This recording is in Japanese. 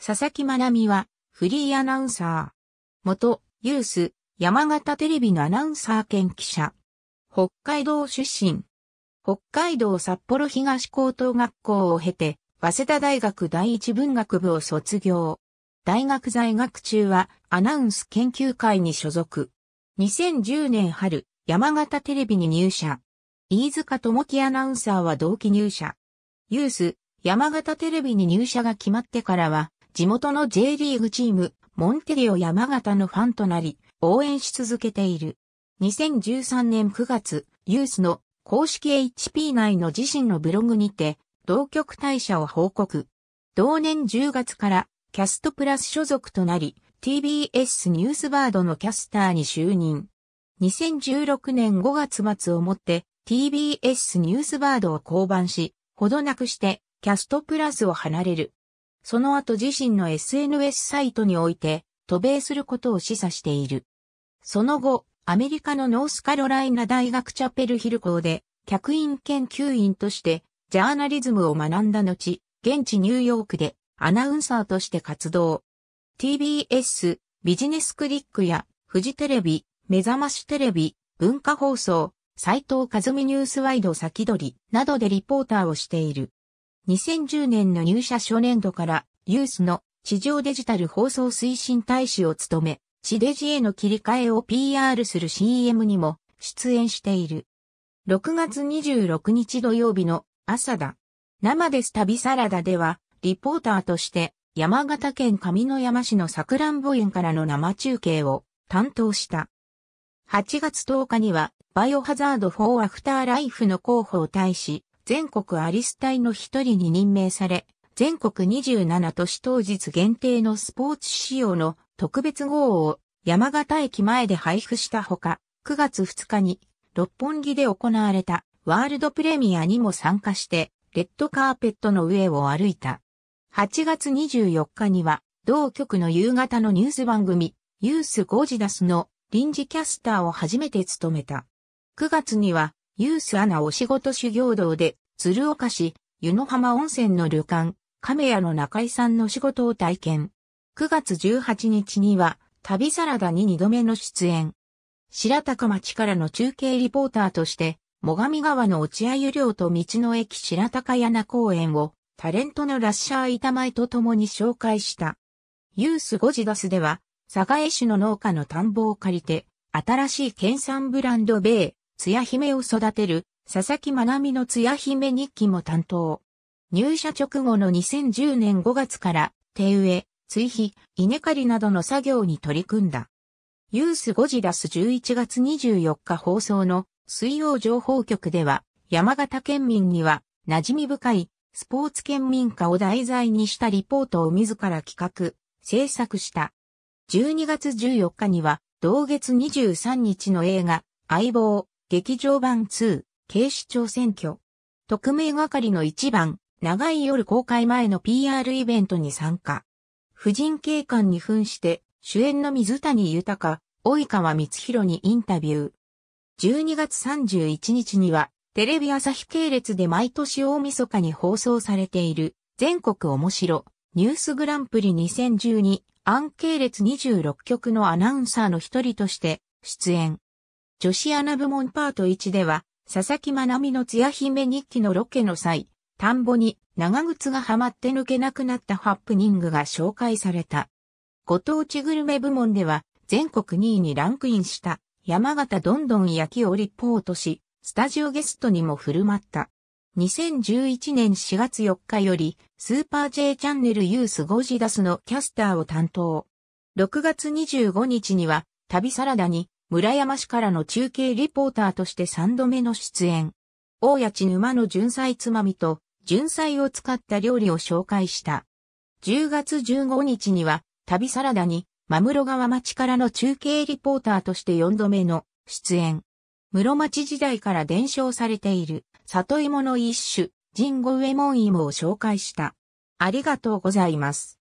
佐々木ま美は、フリーアナウンサー。元、ユース、山形テレビのアナウンサー兼記者。北海道出身。北海道札幌東高等学校を経て、早稲田大学第一文学部を卒業。大学在学中はアナウンス研究会に所属。2010年春、山形テレビに入社。飯塚智樹アナウンサーは同期入社。ユース、山形テレビに入社が決まってからは、地元の J リーグチーム、モンテリオ山形のファンとなり、応援し続けている。2013年9月、ユースの公式 HP 内の自身のブログにて、同局退社を報告。同年10月からキャストプラス所属となり、TBS ニュースバードのキャスターに就任。2016年5月末をもって TBS ニュースバードを降板し、ほどなくしてキャストプラスを離れる。その後自身の SNS サイトにおいて、渡米することを示唆している。その後、アメリカのノースカロライナ大学チャペルヒル校で、客員研究員として、ジャーナリズムを学んだ後、現地ニューヨークで、アナウンサーとして活動。TBS、ビジネスクリックや、フジテレビ、目覚ましテレビ、文化放送、斎藤和美ニュースワイド先取りなどでリポーターをしている。2010年の入社初年度からユースの地上デジタル放送推進大使を務め、地デジへの切り替えを PR する CM にも出演している。6月26日土曜日の朝だ。生です旅サラダでは、リポーターとして山形県上野山市のさくらんぼ園からの生中継を担当した。8月10日には、バイオハザード4アフターライフの候補を対し、全国アリス隊の一人に任命され、全国27都市当日限定のスポーツ仕様の特別号を山形駅前で配布したほか、9月2日に六本木で行われたワールドプレミアにも参加して、レッドカーペットの上を歩いた。8月24日には、同局の夕方のニュース番組、ユースゴジダスの臨時キャスターを初めて務めた。9月には、ユースアナお仕事修行道で鶴岡市、湯野浜温泉の旅館、亀屋の中井さんの仕事を体験。9月18日には、旅サラダに2度目の出演。白鷹町からの中継リポーターとして、最上川の落合湯寮と道の駅白鷹山公園を、タレントのラッシャー板前と共に紹介した。ユースゴジダスでは、佐賀江市の農家の田んぼを借りて、新しい県産ブランド米、ツヤ姫を育てる佐々木愛美のつや姫日記も担当。入社直後の2010年5月から、手植え、追肥、稲刈りなどの作業に取り組んだ。ユースゴジラス11月24日放送の水曜情報局では、山形県民には馴染み深いスポーツ県民化を題材にしたリポートを自ら企画、制作した。12月14日には、同月23日の映画、相棒、劇場版2、警視庁選挙。特命係の一番、長い夜公開前の PR イベントに参加。婦人警官に扮して、主演の水谷豊、及川光弘にインタビュー。12月31日には、テレビ朝日系列で毎年大晦日に放送されている、全国面白、ニュースグランプリ2012、アン系列26局のアナウンサーの一人として、出演。女子アナ部門パート1では、佐々木ま美のつや姫日記のロケの際、田んぼに長靴がはまって抜けなくなったハプニングが紹介された。ご当地グルメ部門では全国2位にランクインした山形どんどん焼きをリポートし、スタジオゲストにも振る舞った。2011年4月4日より、スーパー J チャンネルユースゴジダスのキャスターを担当。6月25日には、旅サラダに村山市からの中継リポーターとして3度目の出演。大谷地沼の純菜つまみと、純菜を使った料理を紹介した。10月15日には、旅サラダに、真室川町からの中継リポーターとして4度目の出演。室町時代から伝承されている、里芋の一種、神後上門芋を紹介した。ありがとうございます。